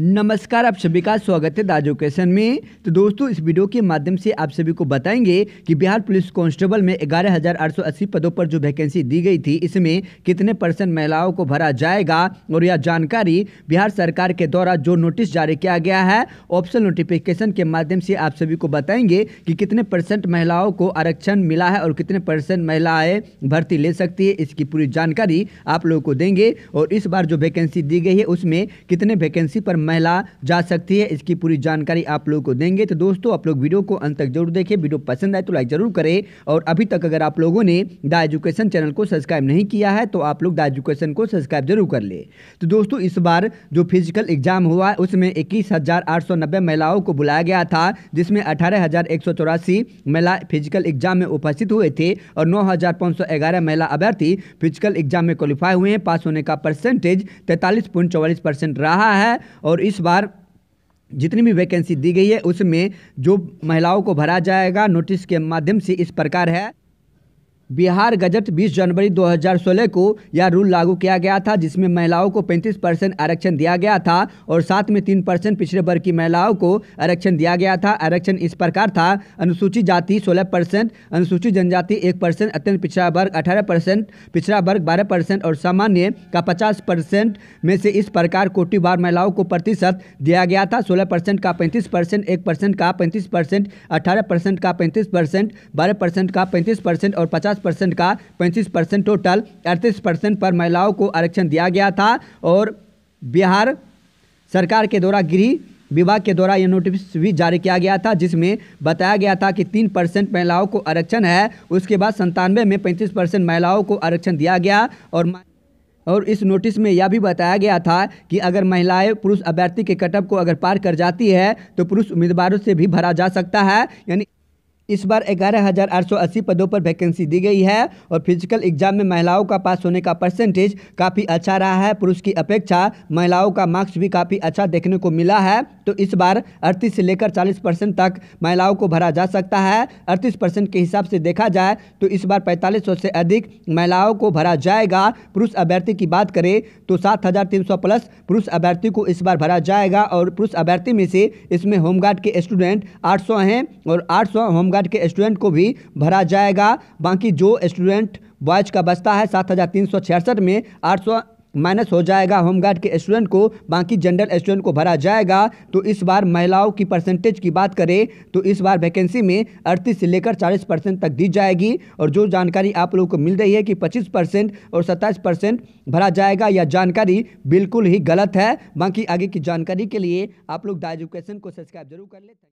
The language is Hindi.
नमस्कार आप सभी का स्वागत है दाजो क्वेश्चन में तो दोस्तों इस वीडियो के माध्यम से आप सभी को बताएंगे कि बिहार पुलिस कांस्टेबल में 11,880 पदों पर जो वैकेंसी दी गई थी इसमें कितने परसेंट महिलाओं को भरा जाएगा और यह जानकारी बिहार सरकार के द्वारा जो नोटिस जारी किया गया है ऑप्शन नोटिफिकेशन के माध्यम से आप सभी को बताएंगे कि कितने परसेंट महिलाओं को आरक्षण मिला है और कितने परसेंट महिलाएँ भर्ती ले सकती है इसकी पूरी जानकारी आप लोगों को देंगे और इस बार जो वैकेंसी दी गई है उसमें कितने वैकेंसी पर महिला जा सकती है इसकी पूरी जानकारी आप लोगों को देंगे तो दोस्तों आप लोग वीडियो को अंत तक जरूर देखें वीडियो पसंद आए तो लाइक जरूर करें और अभी तक अगर आप लोगों ने द एजुकेशन चैनल को सब्सक्राइब नहीं किया है तो आप लोग द एजुकेशन को सब्सक्राइब जरूर कर ले तो दोस्तों इस बार जो फिजिकल एग्जाम हुआ उसमें इक्कीस महिलाओं को बुलाया गया था जिसमें अठारह महिला फिजिकल एग्जाम में उपस्थित हुए थे और नौ महिला अभ्यर्थी फिजिकल एग्जाम में क्वालिफाई हुए हैं पास होने का परसेंटेज तैतालीस रहा है और और इस बार जितनी भी वैकेंसी दी गई है उसमें जो महिलाओं को भरा जाएगा नोटिस के माध्यम से इस प्रकार है बिहार गजट 20 जनवरी 2016 को यह रूल लागू किया गया था जिसमें महिलाओं को 35 परसेंट आरक्षण दिया गया था और साथ में तीन परसेंट पिछड़े वर्ग की महिलाओं को आरक्षण दिया गया था आरक्षण इस प्रकार था अनुसूचित जाति 16 परसेंट अनुसूचित जनजाति 1 परसेंट अत्यंत पिछड़ा वर्ग 18 परसेंट पिछड़ा वर्ग बारह परसेंट और सामान्य का पचास परसेंट में से इस प्रकार कोटि बार महिलाओं को प्रतिशत दिया गया था सोलह परसेंट का पैंतीस परसेंट एक परसेंट का पैंतीस परसेंट अठारह परसेंट का पैंतीस परसेंट बारह परसेंट का पैंतीस परसेंट और पचास पचास परसेंट का पैंतीस परसेंट टोटल अड़तीस परसेंट पर महिलाओं को आरक्षण दिया गया था और बिहार सरकार के द्वारा गृह विभाग के द्वारा यह नोटिस भी जारी किया गया था जिसमें बताया गया था कि तीन परसेंट महिलाओं को आरक्षण है उसके बाद संतानवे में पैंतीस परसेंट महिलाओं को आरक्षण दिया गया और और इस नोटिस में यह भी बताया गया था कि अगर महिलाएं पुरुष अभ्यर्थी के कटअप को अगर पार कर जाती है तो पुरुष उम्मीदवारों से भी भरा जा सकता है यानी इस बार ग्यारह हज़ार आठ सौ अस्सी पदों पर वैकेंसी दी गई है और फिजिकल एग्जाम में महिलाओं का पास होने का परसेंटेज काफ़ी अच्छा रहा है पुरुष की अपेक्षा महिलाओं का मार्क्स भी काफ़ी अच्छा देखने को मिला है तो इस बार अड़तीस से लेकर चालीस परसेंट तक महिलाओं को भरा जा सकता है अड़तीस परसेंट के हिसाब से देखा जाए तो इस बार पैंतालीस सौ से अधिक महिलाओं को भरा जाएगा पुरुष अभ्यर्थी की बात करें तो सात हज़ार तीन सौ प्लस पुरुष अभ्यर्थी को इस बार भरा जाएगा और पुरुष अभ्यर्थी में से इसमें होमगार्ड के स्टूडेंट आठ सौ हैं और आठ सौ होमगार्ड गार्ड के स्टूडेंट को भी भरा जाएगा बाकी जो स्टूडेंट बॉयज का बचता है सात हज़ार तीन सौ छियासठ में आठ सौ माइनस हो जाएगा होमगार्ड के स्टूडेंट को बाकी जनरल स्टूडेंट को भरा जाएगा तो इस बार महिलाओं की परसेंटेज की बात करें तो इस बार वैकेंसी में अड़तीस से लेकर चालीस परसेंट तक दी जाएगी और जो जानकारी आप लोगों को मिल रही है कि पच्चीस परसेंट और सत्ताईस परसेंट भरा जाएगा यह जानकारी बिल्कुल ही गलत है बाकी आगे की जानकारी के लिए आप लोग द एजुकेशन को सब्सक्राइब जरूर कर हैं